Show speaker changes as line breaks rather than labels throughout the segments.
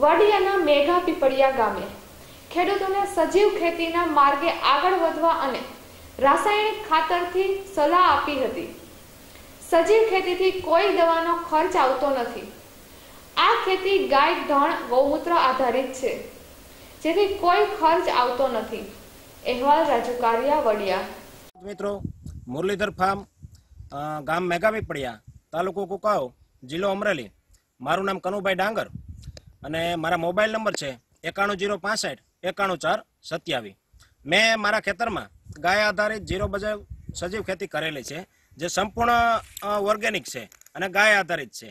વાડિયાના મેઘા પીપળિયા ગામે ખેડૂતોને સજીવ ખેતીના માર્ગે આગળ વધવા અને રાસાયણિક ખાતરથી સલાહ આપી હતી સજીવ ખેતીથી કોઈ દવાનો ખર્ચ આવતો નથી આ ખેતી ગાય ધણ ગૌમૂત્ર આધારિત છે જેથી કોઈ ખર્ચ આવતો નથી અહેવાલ રાજુ કારિયા વડિયા મિત્રો
મુરલીધર ફાર્મ ગામ મેઘા પીપળિયા તાલુકો કુકાઓ જિલ્લો અમરેલી મારું નામ કનુભાઈ ડાંગર અને મારા મોબાઈલ નંબર છે એકાણું જીરો પાસઠ એકાણું ચાર સત્યાવીસ મેં મારા ખેતરમાં ગાય આધારિત જીરો બજાર સજીવ ખેતી કરેલી છે જે સંપૂર્ણ ઓર્ગેનિક છે અને ગાય આધારિત છે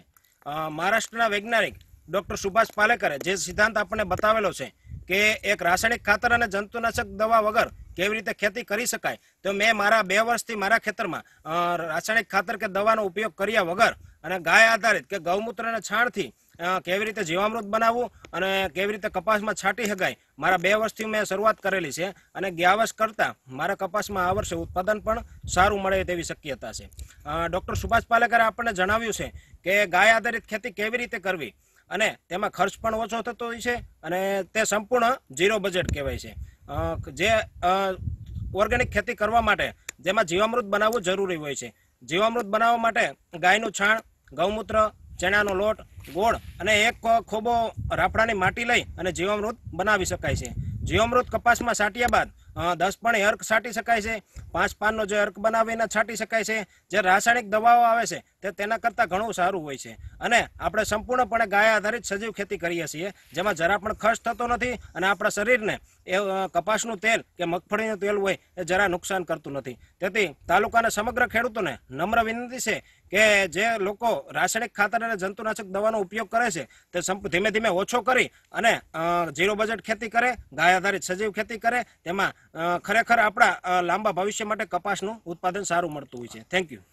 મહારાષ્ટ્રના વૈજ્ઞાનિક ડૉક્ટર સુભાષ પાલેકરે જે સિદ્ધાંત આપણને બતાવેલો છે કે એક રાસાયણિક ખાતર અને જંતુનાશક દવા વગર કેવી રીતે ખેતી કરી શકાય તો મેં મારા બે વર્ષથી મારા ખેતરમાં રાસાયણિક ખાતર કે દવાનો ઉપયોગ કર્યા વગર અને ગાય આધારિત કે ગૌમૂત્રના છાણથી કેવી રીતે જીવામૃત બનાવવું અને કેવી રીતે કપાસમાં છાંટી શકાય મારા બે વર્ષથી મેં શરૂઆત કરેલી છે અને ગયા વર્ષ કરતાં મારા કપાસમાં આ વર્ષે ઉત્પાદન પણ સારું મળે તેવી શક્યતા છે ડૉક્ટર સુભાષ પાલેકરે આપણને જણાવ્યું છે કે ગાય આધારિત ખેતી કેવી રીતે કરવી અને તેમાં ખર્ચ પણ ઓછો થતો હોય છે અને તે સંપૂર્ણ ઝીરો બજેટ કહેવાય છે જે ઓર્ગેનિક ખેતી કરવા માટે જેમાં જીવામૃત બનાવવું જરૂરી હોય છે જીવામૃત બનાવવા માટે ગાયનું છાણ ગૌમૂત્ર ચણાનો લોટ ગોળ અને એક ખોબો રાફડાની માટી લઈ અને જીવામૃત બનાવી શકાય છે જીવામૃત કપાસમાં સાટ્યા બાદ દસ પાણી અર્ક છાંટી શકાય છે પાંચ પાનનો જે અર્ક બનાવીને છાંટી શકાય છે જે રાસાયણિક દવાઓ આવે છે તે તેના કરતાં ઘણું સારું હોય છે અને આપણે સંપૂર્ણપણે ગાય આધારિત સજીવ ખેતી કરીએ છીએ જેમાં જરા પણ ખર્ચ થતો નથી અને આપણા શરીરને એ કપાસનું તેલ કે મગફળીનું તેલ હોય એ જરા નુકસાન કરતું નથી તેથી તાલુકાના સમગ્ર ખેડૂતોને નમ્ર વિનંતી છે કે જે લોકો રાસાયણિક ખાતર અને જંતુનાશક દવાનો ઉપયોગ કરે છે તે ધીમે ધીમે ઓછો કરી અને ઝીરો બજેટ ખેતી કરે ગાય આધારિત સજીવ ખેતી કરે તેમાં ખરેખર આપણા લાંબા ભવિષ્ય માટે કપાસનું ઉત્પાદન સારું મળતું હોય છે થેન્ક યુ